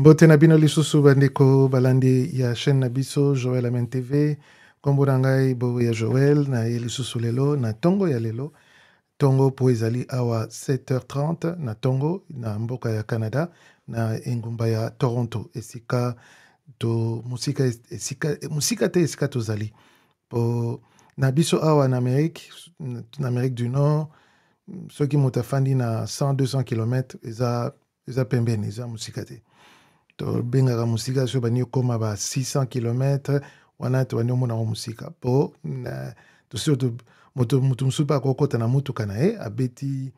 mbote na bino lisusu bandeko balandi ya chaîne na biso joel amen tv nkombo na ngai boye ya joel na ye lisusu lelo na ntongo ya lelo ntongo mpo ezali awa 7h30 na ntongo na mboka ya canada na engumba ya toronto esika to musika, esika, musika te esika tozali mpo na biso awa na amérique na amérique du nord soki moto afandi na 100 200 km eza eza pembeni eza mosika te tobengaka mosika so bandi okóma ba 600 kilometre wana tobandi omonango mosika mpo tosio moto mosusu mpe akokɔta na motuka na ye abeti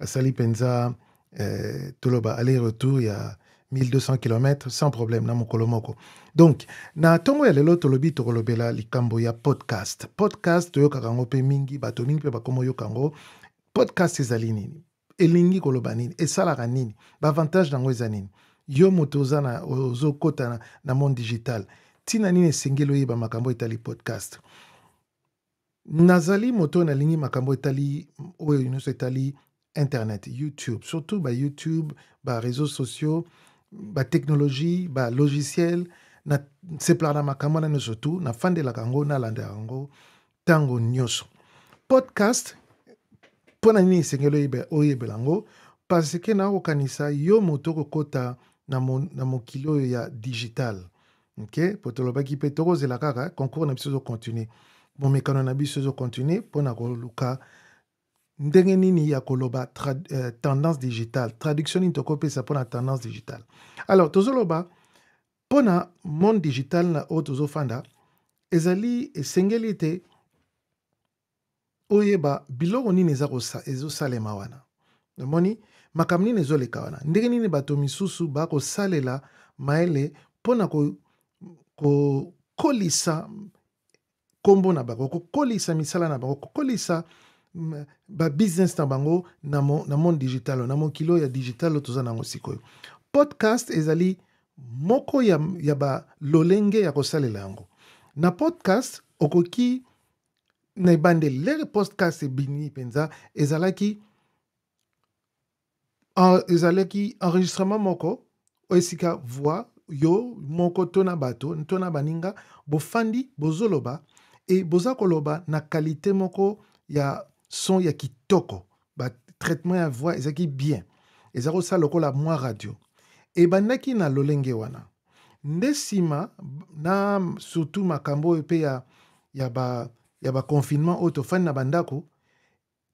asali mpenza eh, toloba aller retour ya 1200 km sans problème na mokolo moko donc na ntongo ya lelo tolobi tokolobela likambo ya podcast podcast toyokaka yango mpe mingi bato mingi mpe bakoma oyoka yango podcast ezali nini elingi koloba nini esalaka nini baavantage na yango eza nini yo moto oza ozokɔta na, na monde digital ntina nini esengeli oyeba makambo etali podcast nazali moto oyo nalingi makambo etali oyo nyonso etali internet youtube surtout ba youtube ba réseaux sociaux ba technologie ba logiciel nasepelaka na makambo wana nyonso tu nafandelaka yango nalandaka yango ntango nyonso podcast mpo na nini esengeli oyebela yango parce ke nakokanisa yo moto okokɔta na mokili oyo ya digital ok po tolobaki mpe tokozela kaka concours na biso ezocontinue bomekano na biso ezocontinue mpona koluka ndenge nini ya koloba tra, euh, tendance digitale traduction nini tokopesa mpona tendance digitale alors tozoloba mpona monde digital na oyo tozofanda ezali esengeli ete oyeba biloko nini ezosalema wana omoni makambo nini ezoleka wana ndenge nini bato misusu bakosalela mayele mpo na kokolisa ko, nkombo na bango kokolisa misala na bango kokolisa mm, babusiness na bango na, mo, na monde digital na mokilo ya digital toza nango sikoyo podcast ezali moko ya, ya balolenge ya kosalela yango na podcast okoki na ebandeli lere podcast ebimi mpenza ezalaki ezalaki enregistrement moko esika voix yo moko to na bato to na baninga bofandi bozoloba e boza koloba na kalite moko ya son ya kitoko batraitement ya voix ezalaki bien eza kosala lokola mwa radio ebandaki na lolenge wana nde nsima na surtout makambo oyo mpe ya, ya, ba, ya baconfinement oyo tofandi na bandako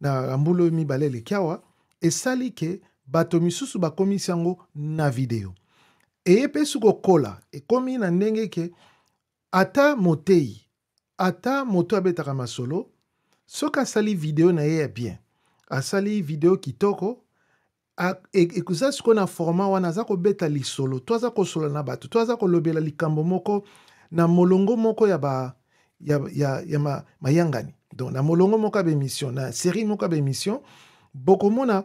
na bambula oyo mibale eleki awa esali ke bato misusu bakomisi yango na video eye mpe soki okola ekomi na ndenge ke ata motei ata moto abetaka masolo soki asali video na ye ya bien asali video kitoko eza sikoyo na format wana aza kobeta lisolo to aza kosola na bato to aza kolobela likambo moko na molongo moko ya, ba, ya, ya, ya ma, mayangani donc na molongo moko ya baémission na série moko ya baémission bokomona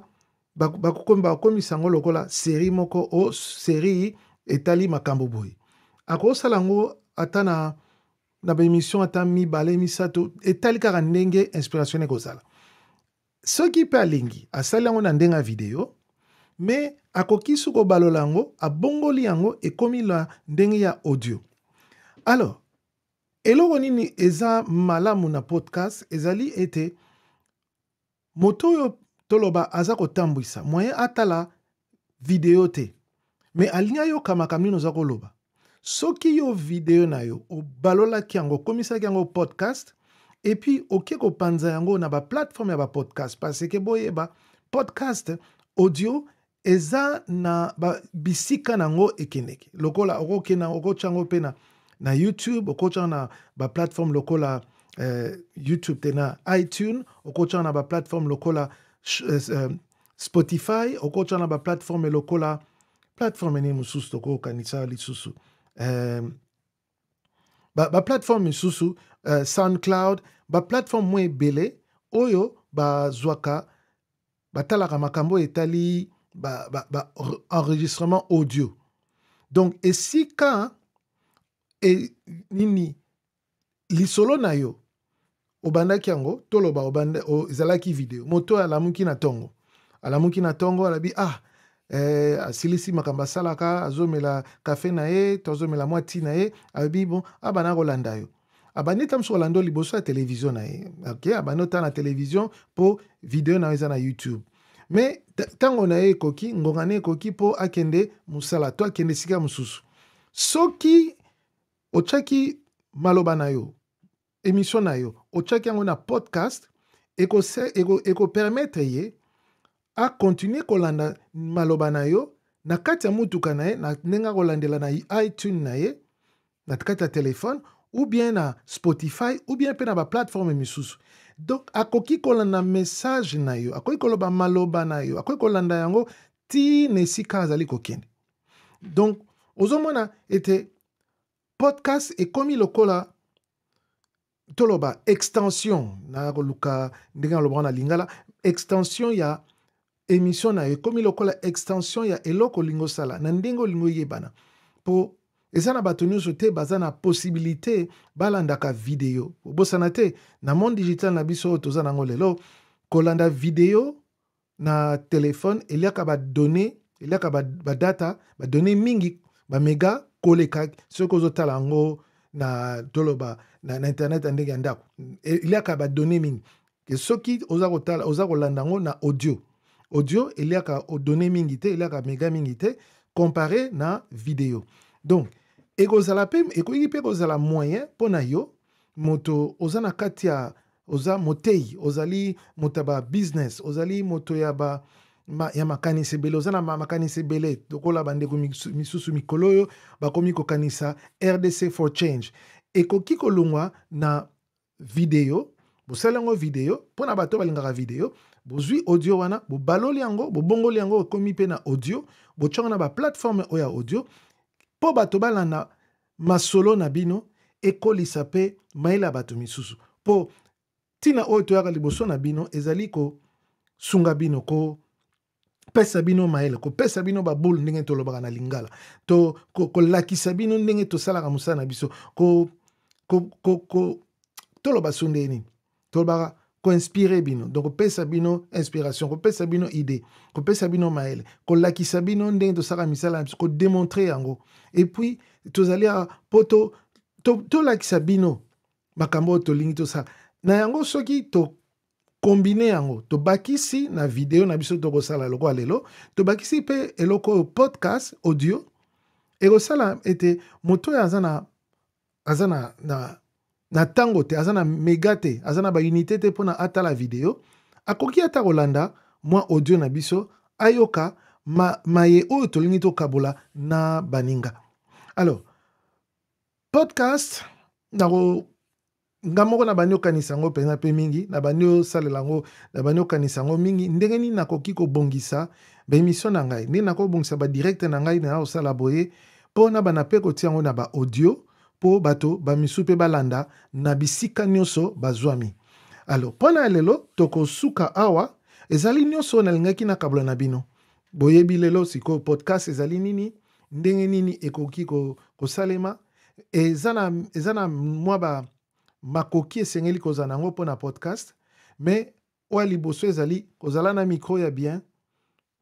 bakokomi bakomisa yango lokola série moko o série etali makambo boye akosala yango ata na na baémission ata mibale misato etali kaka ndenge inspiration ekozala soki mpe alingi asali yango na ndenge ya video me akoki so kobalola yango abongoli yango ekomi na ndenge ya audio alors eloko nini eza malamu na podcast ezali ete moto oyo toloba aza kotambwisa moyen atala video te me alingi ayoka makambo nini oza koloba soki yo video na yo obalolaki yango okomisaki yango podcast epuis oke kopanza yango na baplateforme ya bapodcast parceke boyeba podcast audio eza na bisika na yango ekendeki lokola okokenda okotya yango mpe na, na youtube okotya yango na baplateforme lokola eh, youtube te na itune okotya yango na baplateforme lokola Euh, euh, spotify okotyana baplateforme lokola plateforme nini mosusu tokoyokanisa lisusu um, baplateforme ba misusu uh, soundcloud baplateforme mo ebele oyo bazwaka batalaka makambo oyo etali baenregistrement ba, ba audio donc esika e, nini lisolo na yo obandaki yango toloba ezalaki video moto oyo alamuki na ntongo alamuki na ntongo alabi ah eh, asilisi makambo asalaka azomela kafe na ye to azomela mwa ti na ye alobi bon abana ah, kolanda yo abandi ata mosuku kolanda liboso ya televizio na ye okay? abandi otala na televizio mpo video na yo eza na youtube me ntango na ye ekoki ngonga na ye ekoki mpo akende mosala to akende esika mosusu soki otyaki maloba na yo émission na yo otyaki yango na podcast ekopermetre eko, eko ye akontinue kolanda maloba na yo na kati ya mutuka na ye na ndenge akolandela na itune na ye na kati ya telefone ou bien na spotify ou bien mpe na baplateforme misusu donc akoki kolanda message na yo akoki koloba maloba na yo akoki kolanda yango ntina esika azali kokende donc ozomona ete podcast ekomi lokola toloba extension nakoluka ndenge nalobaka na lingala extension ya émission na yo ekomi lokola extension ya eloko olingi osala na ndenge olingi oyebana mpo eza na bato nyonso te baza na posibilité balandaka video obosana te na monde digital na biso oyo toza nango lelo kolanda video na telefone eliaka badonné eliaka badata badonné mingi bamega koleka soki ozotala yango na toloba na, na internet ya ndenge ya ndako eliaka badonne mingi soki oza kotala oza kolanda yango na audio audio eliaka donne mingi te eliaka mega mingi te compare na video donc ekozala mpe ekoki mpe kozala moyen mpo na yo moto oza na kati ya oza motei ozali moto ya babusiness ozali moto ya ba, business, ma, ya makanisi ebele oza na makanisi ebele tokola bandeko misusu mikolo oyo bakomi kokanisa rdc for change ekoki kolongwa na video bosala yango video mpona bato oyo balingaka video bozwi audio wana bobaloli yango bobongoli yango ekomi mpe na audio botyango na baplateforme oyo ya audio mpo bato balanda masolo na bino ekolisa mpe mayela ya bato misusu mpo ntina oyo toyaka liboso na bino ezali kosunga bino ko kopesa bino mayele kopesa bino babolu ndenge tolobaka na lingala to kolakisa bino ndenge tosalaka mosala na biso toloba so ndeni tolobaka koinspire bino donc kopesa bino inspiration kopesa bino idée kopesa bino mayele kolakisa bino ndenge tosalaka misala na biso kodemontre yango epuis tozali mpo tolakisa to, to bino makambo oyo tolingi tosala na yango soki to kombine yango tobakisi na video na biso tokosala lokola lelo tobakisi mpe eloko oyo podcast audio ekosala ete moto oyo aza na aza na, na, na ntango te aza na mega te aza na baunité te mpona atala video akoki ata kolanda mwa audio na biso ayoka ma, maye oyo tolingi tokabola na baninga alors podcast nako nga moko na bandi okanisa yango mpenza mpe mingi na bandi osalela yango na bandi okanisa yango mingi ndenge nini nakoki kobongisa baemission na ngai ndenge nakobongisa badirecte na ngai naa kosala boye mpo na bana mpe kotia yango na baaudio mpo bato bamisu mpe balanda na bisika nyonso bazwami alo mpo na lelo tokosuka awa ezali nyonso nalingaki nakabola na bino boyebi lelo sikoyo podcast ezali nini ndenge nini ekoki kosalema eza na, eza na mwa ba makoki esengeli kozala nango mpo na podcast me oyo liboso ezali kozala na micro ya bien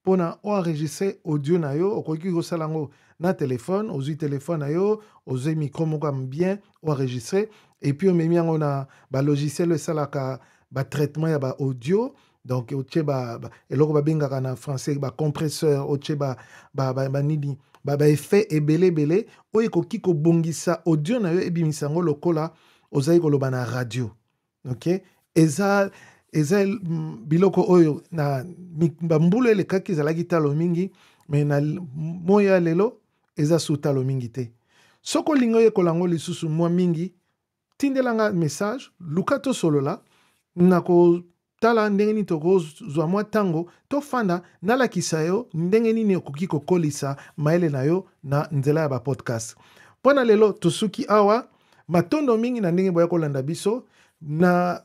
pona o oenregistre audio na yo okoki kosala yango na telefone ozwi telefone na yo ozwi micro moko ya bien oenregistre epuis omemi yango na balogiciel oyo esalaka batraitement ya baaudio donc otie eloko babengaka na français bacompresseur otie banini baeffet ebele ebele oyo ekoki kobongisa audio na yo ebimisa yango lokola ba, ba, ba, audio ba, ba, ba, ba, ba, ozali koloba na radio ok eza eza biloko oyo na bambula elekaki ezalaki talo mingi me na moya ya lelo eza su talo mingi te soki olingi oyekola yango lisusu mwa mingi tindelanga message luka tosolola na kotala ndenge nini tokozwa mwa ntango tofanda nalakisa yo ndenge nini okoki kokolisa mayele na yo na nzela ya bapodcast mpo na lelo tosuki awa matondo mingi na ndenge boya kolanda biso na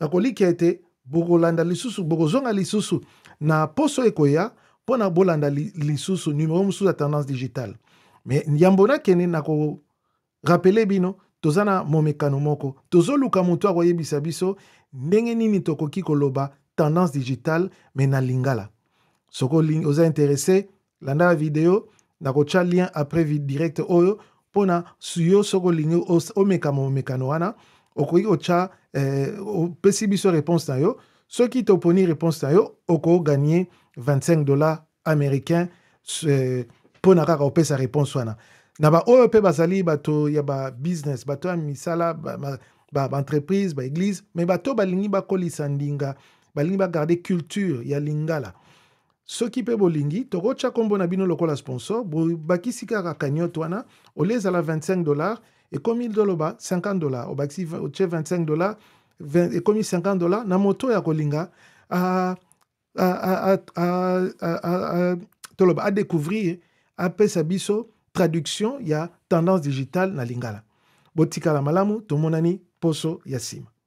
nakolikia ete bokolanda lisusu bokozonga lisusu na poso ekoya mpona bolanda lisusu numero mosusu ya tendance digitale me yambo nakende nakorapele bino toza na momekano moko tozoluka moto akoyebisa biso ndenge nini tokoki koloba tendance digitale me na lingala soko oza interese landa ya video nakotya lien après direct oyo mpo na yo soki olingi omekama momekano wana okoki otya eh, opesi biso réponse na yo soki toponi réponse na yo okoganie 25 dollars américain mpo eh, na kaka opesa réponse wana na baoyo mpe bazali bato ya babusiness bato ya misala baentreprise ba, ba, baeglise me bato balingi bakolisa ndinga balingi bagarde culture ya lingala soki mpe bolingi tokotya nkombo na bino lokola sponsor bobakisi kaka cagnotte wana olia ezala 25 dollar ekomi toloba 50 dollar obakisi otye 25 dollar ekomi 50 dollar na moto ya kolinga toloba adécouvrir apesa biso traduction ya tendance digitale na lingala botikala malamu tomonani poso ya nsima